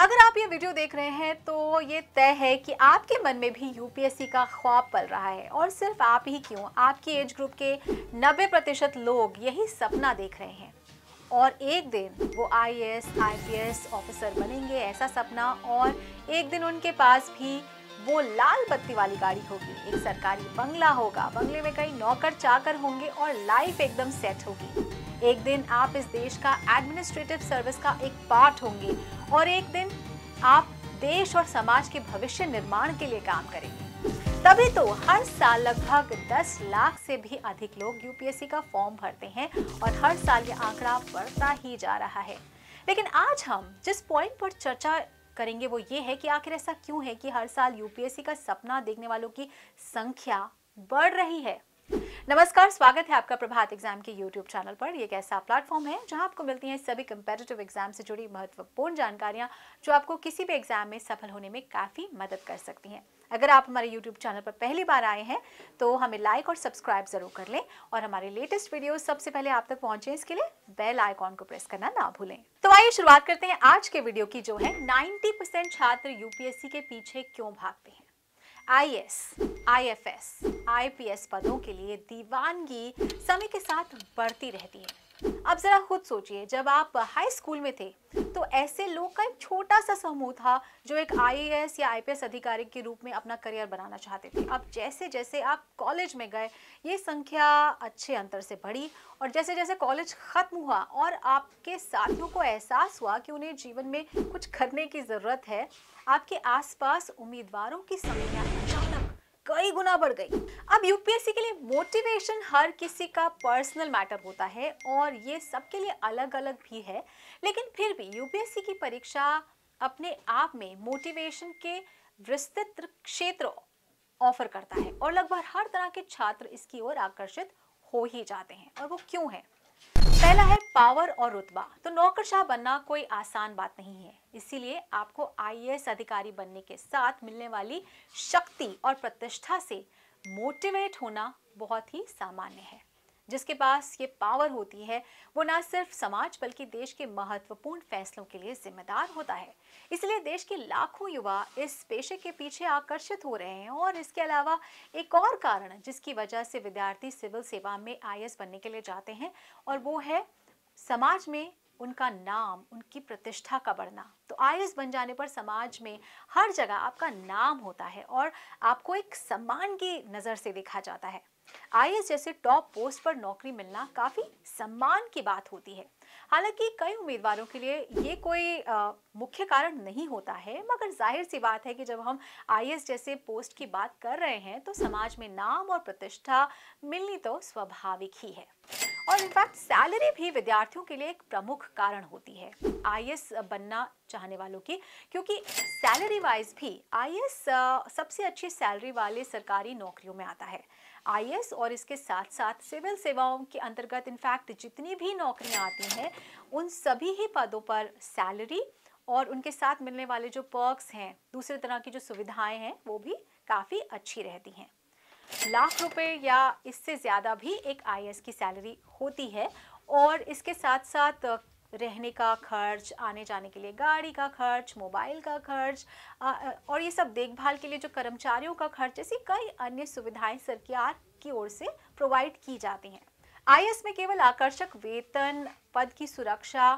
अगर आप ये वीडियो देख रहे हैं तो ये तय है कि आपके मन में भी यूपीएससी का ख्वाब पल रहा है और सिर्फ आप ही क्यों आपकी एज ग्रुप के 90 प्रतिशत लोग यही सपना देख रहे हैं और एक दिन वो आई एस ऑफिसर बनेंगे ऐसा सपना और एक दिन उनके पास भी वो लाल बत्ती वाली गाड़ी होगी एक सरकारी बंगला होगा बंगले में कई नौकर चाकर होंगे और लाइफ एकदम सेट होगी एक दिन आप इस देश का एडमिनिस्ट्रेटिव सर्विस का एक पार्ट होंगे और एक दिन आप देश और समाज के भविष्य निर्माण के लिए काम करेंगे तभी तो हर साल लगभग 10 लाख से भी अधिक लोग यूपीएससी का फॉर्म भरते हैं और हर साल ये आंकड़ा बढ़ता ही जा रहा है लेकिन आज हम जिस पॉइंट पर चर्चा करेंगे वो ये है कि आखिर ऐसा क्यों है कि हर साल यूपीएससी का सपना देखने वालों की संख्या बढ़ रही है नमस्कार स्वागत है आपका प्रभात एग्जाम के यूट्यूब चैनल पर यह एक ऐसा प्लेटफॉर्म है जहां आपको मिलती हैं सभी कम्पेटिटिव एग्जाम से जुड़ी महत्वपूर्ण जानकारियां जो आपको किसी भी एग्जाम में सफल होने में काफ़ी मदद कर सकती हैं अगर आप हमारे यूट्यूब चैनल पर पहली बार आए हैं तो हमें लाइक और सब्सक्राइब ज़रूर कर लें और हमारे लेटेस्ट वीडियो सबसे पहले आप तक पहुंचे इसके लिए बेल आइकॉन को प्रेस करना ना भूलें तो आइए शुरुआत करते हैं आज के वीडियो की जो है नाइन्टी परसेंट छात्र यूपीएससी के पीछे क्यों भागते हैं आईएएस, आईएफएस, आईपीएस पदों के लिए दीवानगी समय के साथ बढ़ती रहती है अब जरा खुद सोचिए जब आप हाई स्कूल में थे तो ऐसे लोग का एक छोटा सा समूह था जो एक आईएएस या आईपीएस अधिकारी के रूप में अपना करियर बनाना चाहते थे अब जैसे जैसे आप कॉलेज में गए ये संख्या अच्छे अंतर से बढ़ी और जैसे जैसे कॉलेज ख़त्म हुआ और आपके साथियों को एहसास हुआ कि उन्हें जीवन में कुछ करने की ज़रूरत है आपके आसपास उम्मीदवारों की संख्या कई गुना बढ़ गई अब यूपीएससी के लिए मोटिवेशन हर किसी का पर्सनल मैटर होता है और ये सबके लिए अलग अलग भी है लेकिन फिर भी यूपीएससी की परीक्षा अपने आप में मोटिवेशन के विस्तृत क्षेत्र ऑफर करता है और लगभग हर तरह के छात्र इसकी ओर आकर्षित हो ही जाते हैं और वो क्यों है पहला है पावर और रुतबा तो नौकरशाह बनना कोई आसान बात नहीं है इसीलिए आपको आईएएस अधिकारी बनने के साथ मिलने वाली शक्ति और प्रतिष्ठा से मोटिवेट होना बहुत ही सामान्य है जिसके पास ये पावर होती है वो ना सिर्फ समाज बल्कि देश के महत्वपूर्ण फैसलों के लिए जिम्मेदार होता है इसलिए देश के लाखों युवा इस पेशे के पीछे आकर्षित हो रहे हैं और इसके अलावा एक और कारण जिसकी वजह से विद्यार्थी सिविल सेवा में आई बनने के लिए जाते हैं और वो है समाज में उनका नाम उनकी प्रतिष्ठा का बढ़ना तो आई बन जाने पर समाज में हर जगह आपका नाम होता है और आपको एक सम्मान की नज़र से देखा जाता है आई जैसे टॉप पोस्ट पर नौकरी मिलना काफ़ी सम्मान की बात होती है हालांकि कई उम्मीदवारों के लिए ये कोई मुख्य कारण नहीं होता है मगर जाहिर सी बात है कि जब हम आई जैसे पोस्ट की बात कर रहे हैं तो समाज में नाम और प्रतिष्ठा मिलनी तो स्वाभाविक ही है और इनफैक्ट सैलरी भी विद्यार्थियों के लिए एक प्रमुख कारण होती है आई बनना चाहने वालों की क्योंकि सैलरी वाइज भी आई सबसे अच्छी सैलरी वाले सरकारी नौकरियों में आता है आई और इसके साथ साथ सिविल सेवाओं के अंतर्गत इनफैक्ट जितनी भी नौकरियां आती हैं उन सभी ही पदों पर सैलरी और उनके साथ मिलने वाले जो पर्क्स हैं दूसरे तरह की जो सुविधाएं हैं वो भी काफ़ी अच्छी रहती हैं लाख रुपए या इससे ज़्यादा भी एक आई की सैलरी होती है और इसके साथ साथ रहने का खर्च आने जाने के लिए गाड़ी का खर्च मोबाइल का खर्च और ये सब देखभाल के लिए जो कर्मचारियों का खर्च ऐसी कई अन्य सुविधाएं सरकार की ओर से प्रोवाइड की जाती हैं आई में केवल आकर्षक वेतन पद की सुरक्षा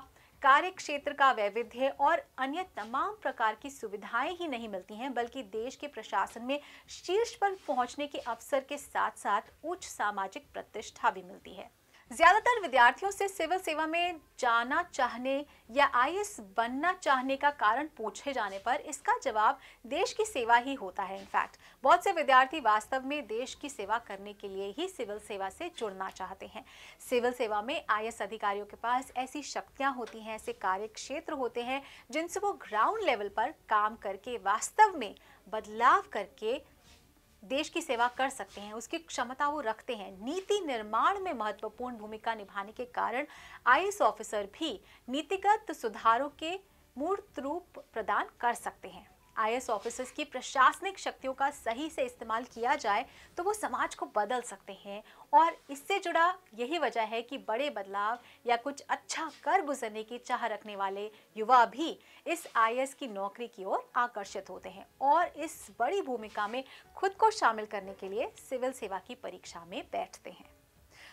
कार्य क्षेत्र का वैविध्य और अन्य तमाम प्रकार की सुविधाएं ही नहीं मिलती हैं बल्कि देश के प्रशासन में शीर्ष पर पहुंचने के अवसर के साथ साथ उच्च सामाजिक प्रतिष्ठा भी मिलती है ज्यादातर विद्यार्थियों से सिविल सेवा में जाना चाहने या आई बनना चाहने का कारण पूछे जाने पर इसका जवाब देश की सेवा ही होता है इनफैक्ट बहुत से विद्यार्थी वास्तव में देश की सेवा करने के लिए ही सिविल सेवा से जुड़ना चाहते हैं सिविल सेवा में आई अधिकारियों के पास ऐसी शक्तियां होती हैं ऐसे कार्य क्षेत्र होते हैं जिनसे वो ग्राउंड लेवल पर काम करके वास्तव में बदलाव करके देश की सेवा कर सकते हैं उसकी क्षमता वो रखते हैं नीति निर्माण में महत्वपूर्ण भूमिका निभाने के कारण आई ऑफिसर भी नीतिगत सुधारों के मूर्त रूप प्रदान कर सकते हैं आई ऑफिसर्स की प्रशासनिक शक्तियों का सही से इस्तेमाल किया जाए तो वो समाज को बदल सकते हैं और इससे जुड़ा यही वजह है कि बड़े बदलाव या कुछ अच्छा कर गुजरने की चाह रखने वाले युवा भी इस आई की नौकरी की ओर आकर्षित होते हैं और इस बड़ी भूमिका में खुद को शामिल करने के लिए सिविल सेवा की परीक्षा में बैठते हैं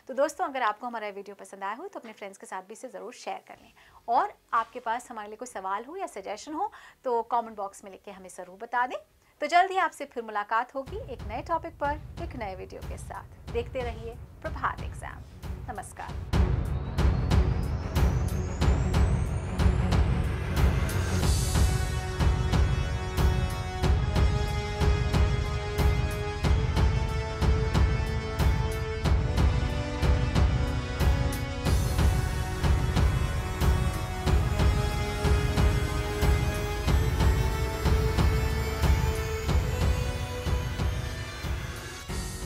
तो दोस्तों अगर आपको हमारा वीडियो पसंद आया हो तो अपने फ्रेंड्स के साथ भी इसे ज़रूर शेयर कर लें और आपके पास हमारे लिए कोई सवाल हो या सजेशन हो तो कॉमेंट बॉक्स में लिख के हमें ज़रूर बता दें तो जल्द ही आपसे फिर मुलाकात होगी एक नए टॉपिक पर एक नए वीडियो के साथ देखते रहिए प्रभात एग्जाम नमस्कार